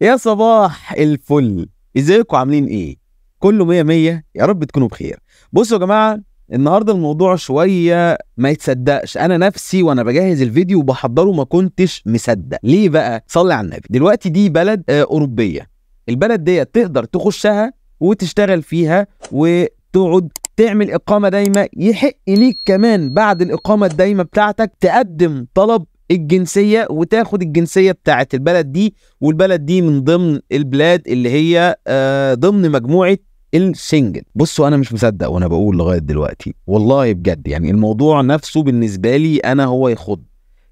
يا صباح الفل ازيكم عاملين ايه كله مية مية يا رب تكونوا بخير بصوا يا جماعة النهاردة الموضوع شوية ما يتصدقش انا نفسي وانا بجهز الفيديو وبحضره ما كنتش مصدق ليه بقى صلي على النبي دلوقتي دي بلد آه، اوروبية البلد ديت تقدر تخشها وتشتغل فيها وتقعد تعمل اقامه دايمه يحق ليك كمان بعد الاقامه الدايمه بتاعتك تقدم طلب الجنسيه وتاخد الجنسيه بتاعه البلد دي والبلد دي من ضمن البلاد اللي هي آه، ضمن مجموعه الشنجن بصوا انا مش مصدق وانا بقول لغايه دلوقتي والله بجد يعني الموضوع نفسه بالنسبه لي انا هو يخض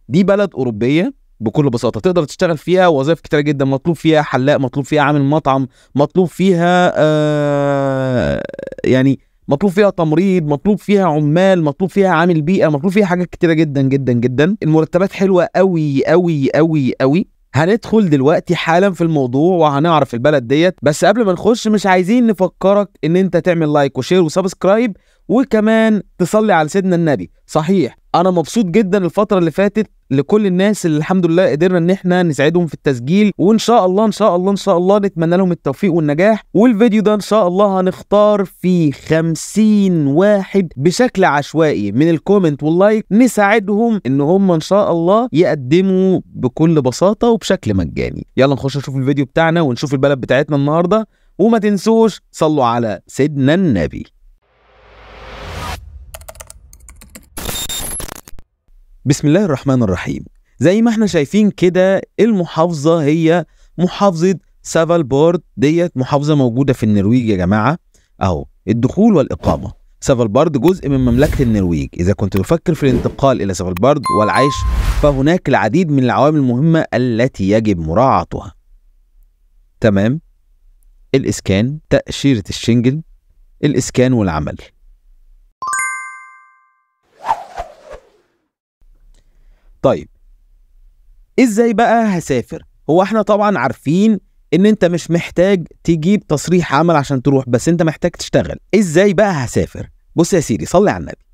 دي بلد اوروبيه بكل بساطه تقدر تشتغل فيها وظائف كتيره جدا مطلوب فيها حلاق مطلوب فيها عامل مطعم مطلوب فيها آه يعني مطلوب فيها تمريض مطلوب فيها عمال مطلوب فيها عامل بيئه مطلوب فيها حاجات كتيره جدا جدا جدا المرتبات حلوه قوي قوي قوي قوي هندخل دلوقتي حالا في الموضوع وهنعرف البلد ديت بس قبل ما نخش مش عايزين نفكرك ان انت تعمل لايك وشير وسبسكرايب وكمان تصلي على سيدنا النبي صحيح انا مبسوط جدا الفتره اللي فاتت لكل الناس اللي الحمد لله قدرنا ان احنا نساعدهم في التسجيل وان شاء الله ان شاء الله ان شاء الله نتمنى لهم التوفيق والنجاح والفيديو ده ان شاء الله هنختار فيه 50 واحد بشكل عشوائي من الكومنت واللايك نساعدهم ان هم ان شاء الله يقدموا بكل بساطه وبشكل مجاني يلا نخش نشوف الفيديو بتاعنا ونشوف البلد بتاعتنا النهارده وما تنسوش صلوا على سيدنا النبي بسم الله الرحمن الرحيم زي ما احنا شايفين كده المحافظة هي محافظة سافالبورد ديت محافظة موجودة في النرويج يا جماعة اهو الدخول والإقامة سافالبارد جزء من مملكة النرويج إذا كنت تفكر في الانتقال إلى سافالبارد والعيش فهناك العديد من العوامل المهمة التي يجب مراعاتها تمام الإسكان تأشيرة الشنجن الإسكان والعمل طيب ازاي بقى هسافر هو احنا طبعا عارفين ان انت مش محتاج تجيب تصريح عمل عشان تروح بس انت محتاج تشتغل ازاي بقى هسافر بص يا سيدي صلي على النبي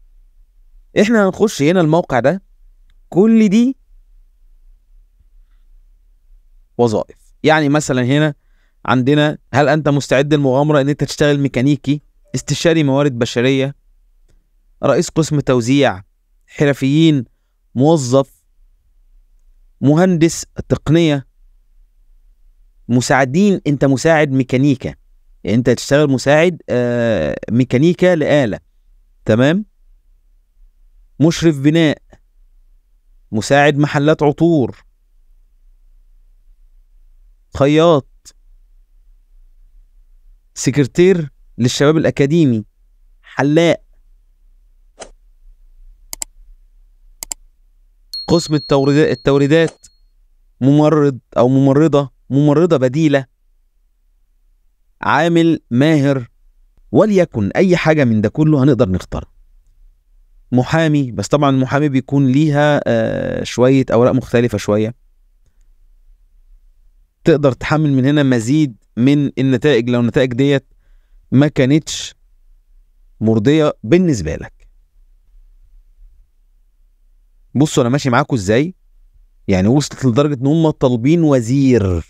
احنا هنخش هنا الموقع ده كل دي وظائف يعني مثلا هنا عندنا هل انت مستعد للمغامره ان انت تشتغل ميكانيكي استشاري موارد بشريه رئيس قسم توزيع حرفيين موظف مهندس تقنيه مساعدين انت مساعد ميكانيكا يعني انت تشتغل مساعد آه، ميكانيكا لآلة تمام مشرف بناء مساعد محلات عطور خياط سكرتير للشباب الأكاديمي حلاق قسم التوريدات التوريدات ممرض او ممرضه ممرضه بديله عامل ماهر وليكن اي حاجه من ده كله هنقدر نختارها محامي بس طبعا المحامي بيكون ليها آه شويه اوراق مختلفه شويه تقدر تحمل من هنا مزيد من النتائج لو النتائج ديت ما كانتش مرضيه بالنسبه لك بصوا انا ماشي معاكم ازاي يعني وصلت لدرجه ان هم طالبين وزير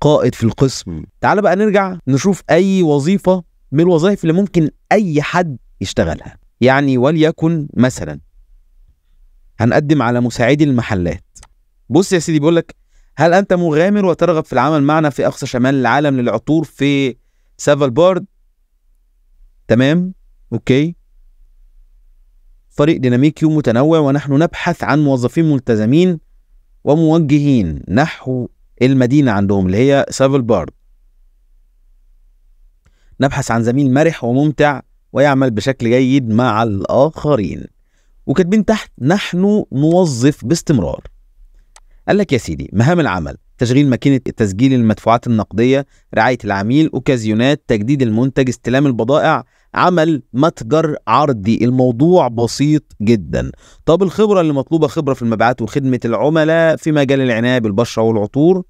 قائد في القسم تعال بقى نرجع نشوف اي وظيفه من الوظائف اللي ممكن اي حد يشتغلها يعني وليكن مثلا هنقدم على مساعدي المحلات بص يا سيدي بيقول لك هل انت مغامر وترغب في العمل معنا في اقصى شمال العالم للعطور في سافالبارد تمام اوكي فريق ديناميكي ومتنوع ونحن نبحث عن موظفين ملتزمين وموجهين نحو المدينة عندهم اللي هي سافل بارد نبحث عن زميل مرح وممتع ويعمل بشكل جيد مع الآخرين وكاتبين تحت نحن نوظف باستمرار قال لك يا سيدي مهام العمل تشغيل ماكينة تسجيل المدفوعات النقدية رعاية العميل أوكازيونات تجديد المنتج استلام البضائع عمل متجر عرضي الموضوع بسيط جدا طب الخبرة اللي مطلوبة خبرة في المبيعات وخدمة العملاء في مجال العناية بالبشرة والعطور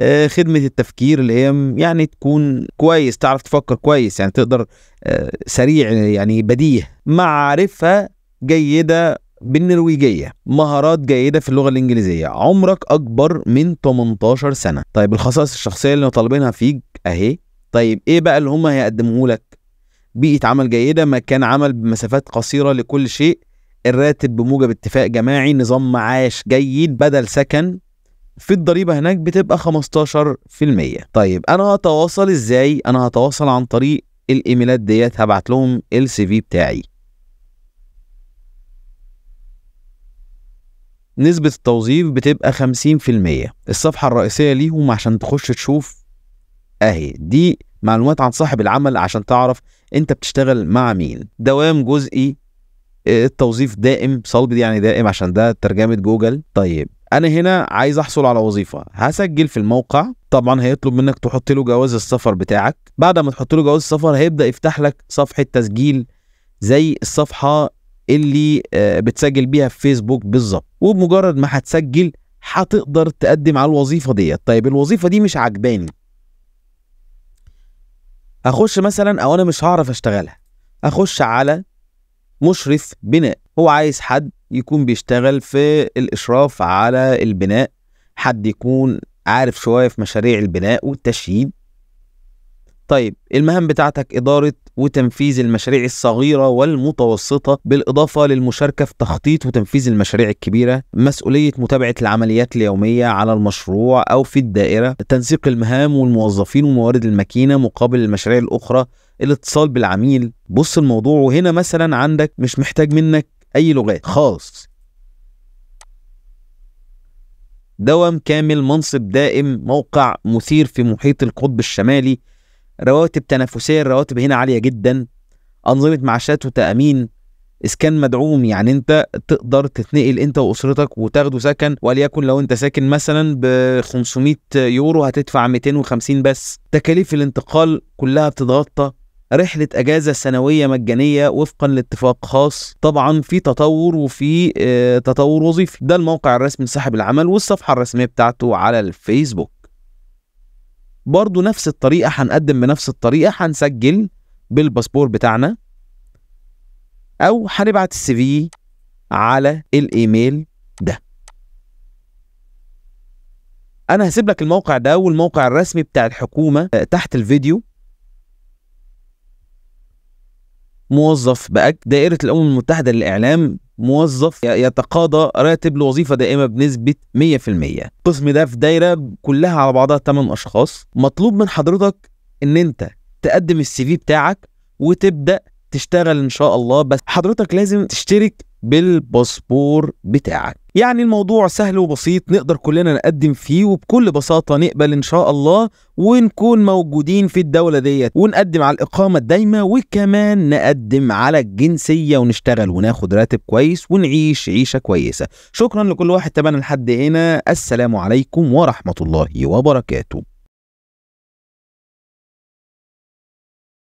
آه، خدمة التفكير اللي هي يعني تكون كويس تعرف تفكر كويس يعني تقدر آه، سريع يعني بديه معرفة جيدة بالنرويجية مهارات جيدة في اللغة الإنجليزية عمرك أكبر من 18 سنة طيب الخصائص الشخصية اللي طالبينها فيك أهي طيب إيه بقى اللي هم هيقدموه لك بيئة عمل جيدة مكان عمل بمسافات قصيرة لكل شيء الراتب بموجب اتفاق جماعي نظام معاش جيد بدل سكن في الضريبة هناك بتبقى 15% طيب أنا هتواصل إزاي؟ أنا هتواصل عن طريق الإيميلات ديت هبعت لهم السي في بتاعي نسبة التوظيف بتبقى 50% الصفحة الرئيسية ليهم عشان تخش تشوف أهي دي معلومات عن صاحب العمل عشان تعرف انت بتشتغل مع مين دوام جزئي آه، التوظيف دائم صلب دي يعني دائم عشان ده ترجمه جوجل طيب انا هنا عايز احصل على وظيفه هسجل في الموقع طبعا هيطلب منك تحط له جواز السفر بتاعك بعد ما تحط له جواز السفر هيبدا يفتح لك صفحه تسجيل زي الصفحه اللي آه، بتسجل بيها في فيسبوك بالظبط وبمجرد ما هتسجل هتقدر تقدم على الوظيفه ديت طيب الوظيفه دي مش عجباني اخش مثلا او انا مش هعرف اشتغلها اخش على مشرف بناء هو عايز حد يكون بيشتغل في الاشراف على البناء حد يكون عارف شويه في مشاريع البناء والتشييد طيب المهام بتاعتك إدارة وتنفيذ المشاريع الصغيرة والمتوسطة بالإضافة للمشاركة في تخطيط وتنفيذ المشاريع الكبيرة مسؤولية متابعة العمليات اليومية على المشروع أو في الدائرة تنسيق المهام والموظفين وموارد الماكينة مقابل المشاريع الأخرى الاتصال بالعميل بص الموضوع وهنا مثلا عندك مش محتاج منك أي لغات خالص دوام كامل منصب دائم موقع مثير في محيط القطب الشمالي رواتب تنافسيه الرواتب هنا عاليه جدا انظمه معاشات وتامين اسكان مدعوم يعني انت تقدر تتنقل انت واسرتك وتاخدوا سكن وليكن لو انت ساكن مثلا ب 500 يورو هتدفع 250 بس تكاليف الانتقال كلها بتتغطى رحلة أجازة سنوية مجانية وفقا لاتفاق خاص طبعا في تطور وفي آه، تطور وظيفي ده الموقع الرسمي لصاحب العمل والصفحة الرسمية بتاعته على الفيسبوك برضو نفس الطريقة هنقدم بنفس الطريقة هنسجل بالباسبور بتاعنا أو هنبعت السي في على الإيميل ده أنا هسيب لك الموقع ده والموقع الرسمي بتاع الحكومة آه، تحت الفيديو موظف بأك دائرة الأمم المتحدة للإعلام موظف يتقاضى راتب لوظيفه دائمه بنسبه 100% القسم ده في دايره كلها على بعضها 8 اشخاص مطلوب من حضرتك ان انت تقدم السي في بتاعك وتبدا تشتغل ان شاء الله بس حضرتك لازم تشترك بالباسبور بتاعك يعني الموضوع سهل وبسيط نقدر كلنا نقدم فيه وبكل بساطة نقبل إن شاء الله ونكون موجودين في الدولة ديت ونقدم على الإقامة الدايمة وكمان نقدم على الجنسية ونشتغل وناخد راتب كويس ونعيش عيشة كويسة شكرا لكل واحد تابعنا لحد هنا السلام عليكم ورحمة الله وبركاته